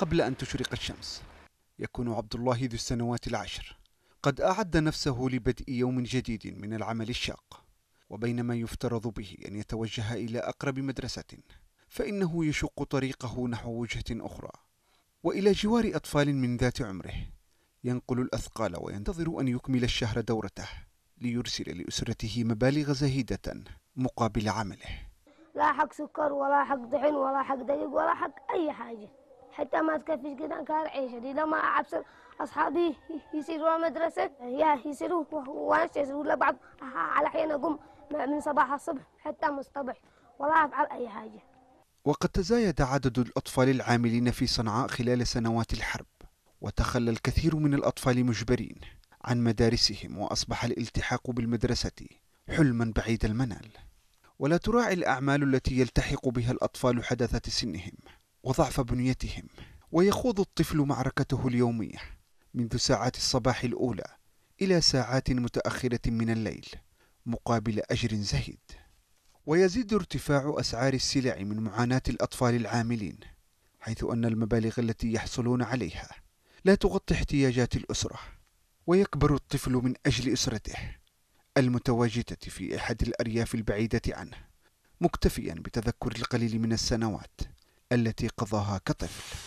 قبل أن تشرق الشمس يكون عبد الله ذو السنوات العشر قد أعد نفسه لبدء يوم جديد من العمل الشاق وبينما يفترض به أن يتوجه إلى أقرب مدرسة فإنه يشق طريقه نحو وجهة أخرى وإلى جوار أطفال من ذات عمره ينقل الأثقال وينتظر أن يكمل الشهر دورته ليرسل لأسرته مبالغ زهيدة مقابل عمله لا حق سكر ولا حق طحين ولا حق دقيق ولا حق أي حاجة حتى ما تكفيش قد انكار عيشه دي لما عبصر اصحابي يسيروا مدرسه يا يسيروا وانا يسيروا لبعض على حين اقوم من صباح الصبح حتى مصطبح ولا افعل اي حاجه وقد تزايد عدد الاطفال العاملين في صنعاء خلال سنوات الحرب وتخلى الكثير من الاطفال مجبرين عن مدارسهم واصبح الالتحاق بالمدرسه حلما بعيد المنال ولا تراعي الاعمال التي يلتحق بها الاطفال حدثه سنهم وضعف بنيتهم ويخوض الطفل معركته اليومية منذ ساعات الصباح الأولى إلى ساعات متأخرة من الليل مقابل أجر زهيد ويزيد ارتفاع أسعار السلع من معاناة الأطفال العاملين حيث أن المبالغ التي يحصلون عليها لا تغطي احتياجات الأسرة ويكبر الطفل من أجل أسرته المتواجدة في أحد الأرياف البعيدة عنه مكتفيا بتذكر القليل من السنوات التي قضاها كطفل